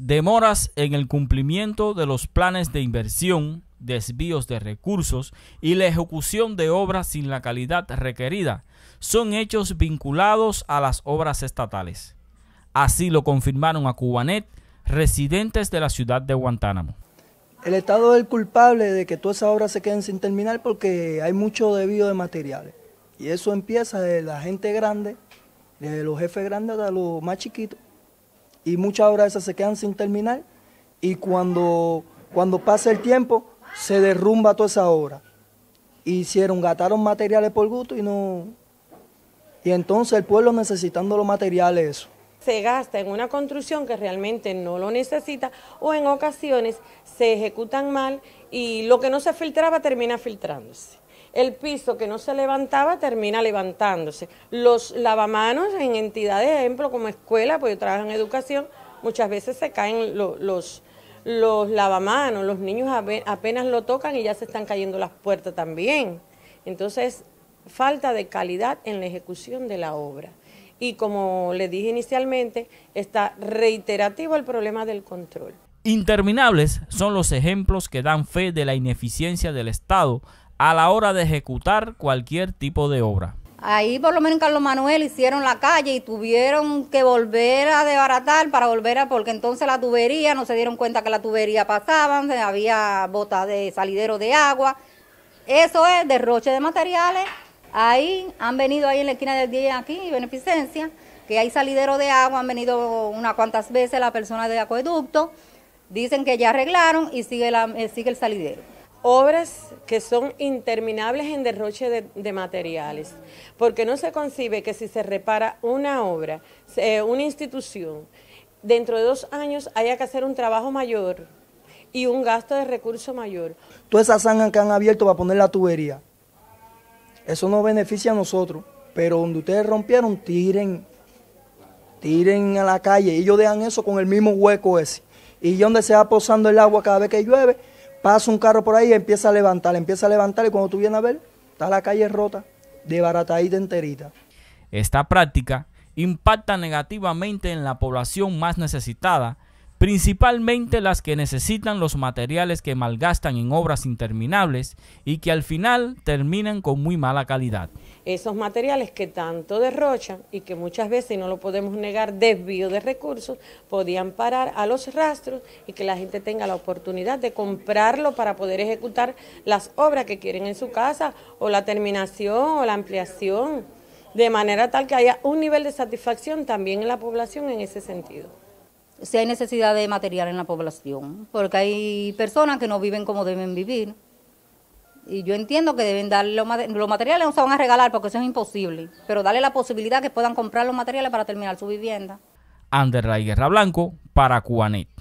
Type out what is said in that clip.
demoras en el cumplimiento de los planes de inversión, desvíos de recursos y la ejecución de obras sin la calidad requerida son hechos vinculados a las obras estatales. Así lo confirmaron a Cubanet residentes de la ciudad de Guantánamo. El Estado es el culpable de que todas esas obras se queden sin terminar porque hay mucho debido de materiales. Y eso empieza de la gente grande, desde los jefes grandes hasta los más chiquitos y muchas obras esas se quedan sin terminar y cuando, cuando pasa el tiempo se derrumba toda esa obra. Hicieron, gataron materiales por gusto y no... Y entonces el pueblo necesitando los materiales, eso se gasta en una construcción que realmente no lo necesita o en ocasiones se ejecutan mal y lo que no se filtraba termina filtrándose. El piso que no se levantaba termina levantándose. Los lavamanos en entidades, ejemplo, como escuela, pues yo trabajo en educación, muchas veces se caen los, los lavamanos, los niños apenas lo tocan y ya se están cayendo las puertas también. Entonces, falta de calidad en la ejecución de la obra. Y como le dije inicialmente, está reiterativo el problema del control. Interminables son los ejemplos que dan fe de la ineficiencia del Estado a la hora de ejecutar cualquier tipo de obra. Ahí por lo menos en Carlos Manuel hicieron la calle y tuvieron que volver a desbaratar para volver a, porque entonces la tubería, no se dieron cuenta que la tubería pasaba, había botas de salidero de agua. Eso es derroche de materiales. Ahí han venido ahí en la esquina del día aquí, Beneficencia, que hay salidero de agua, han venido unas cuantas veces las personas de acueducto, dicen que ya arreglaron y sigue, la, eh, sigue el salidero obras que son interminables en derroche de, materiales, porque no se concibe que si se repara una obra, eh, una institución, dentro de dos años haya que hacer un trabajo mayor y un gasto de recursos mayor. Todas esas zanjas que han abierto para poner la tubería, eso no beneficia a nosotros, pero donde ustedes rompieron, tiren, tiren a la calle, y ellos dejan eso con el mismo hueco ese. Y donde se va posando el agua cada vez que llueve, Pasa un carro por ahí, y empieza a levantar, empieza a levantar y cuando tú vienes a ver, está la calle rota, de de enterita. Esta práctica impacta negativamente en la población más necesitada, principalmente las que necesitan los materiales que malgastan en obras interminables y que al final terminan con muy mala calidad esos materiales que tanto derrochan y que muchas veces, y no lo podemos negar, desvío de recursos, podían parar a los rastros y que la gente tenga la oportunidad de comprarlo para poder ejecutar las obras que quieren en su casa o la terminación o la ampliación, de manera tal que haya un nivel de satisfacción también en la población en ese sentido si hay necesidad de material en la población, porque hay personas que no viven como deben vivir. Y yo entiendo que deben darle los, materiales, no se van a regalar porque eso es imposible, pero darle la posibilidad que puedan comprar los materiales para terminar su vivienda. y Guerra Blanco para Cubanet.